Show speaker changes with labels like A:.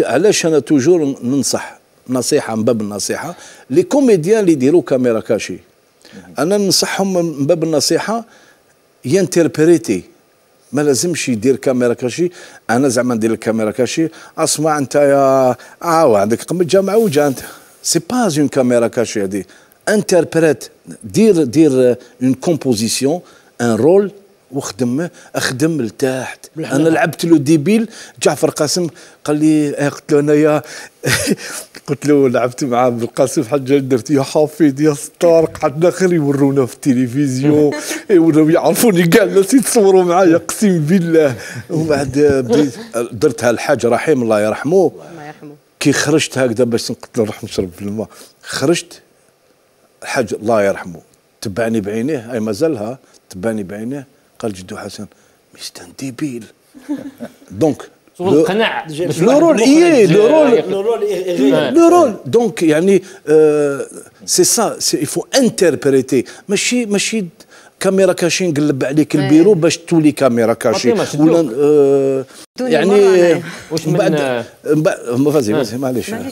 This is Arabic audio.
A: علاش انا توجور ننصح نصيحه من باب النصيحه لي كوميديان اللي يديروا كاميرا كاشي انا ننصحهم من باب النصيحه ينتربريتي ما لازمش يدير كاميرا كاشي انا زعما ندير الكاميرا كاشي اسمع انت يا اه عندك جامعة وجا انت سي با اون كاميرا كاشي هذه انتربريت دير دير اون كومبوزيسيون ان رول وخدم اخدم لتحت انا لعبت له ديبيل جعفر قاسم قال لي إيه، قلت له انايا قلت له لعبت مع عبد القاسم حاجه درت يا حافظ يا ستار قعدنا خير يورونا في التلفزيون يوروا إيه، يعرفوني كاع الناس يتصوروا معايا اقسم بالله وبعد درت هالحاج رحيم الله يرحمه الله يرحمه كي خرجت هكذا باش نقدر نروح نشرب الماء خرجت الحاج الله يرحمه تبعني بعينيه اي مازالها تبعني بعينيه قال جدو حسن ديبيل دونك رول قناع لو رول اي لو رول لو رول دونك يعني سي سا فو انتربريتي ماشي ماشي كاميرا كاشين قلب عليك البيرو باش تولي كاميرا كاشي ولا
B: يعني من بعد
A: من بعد معليش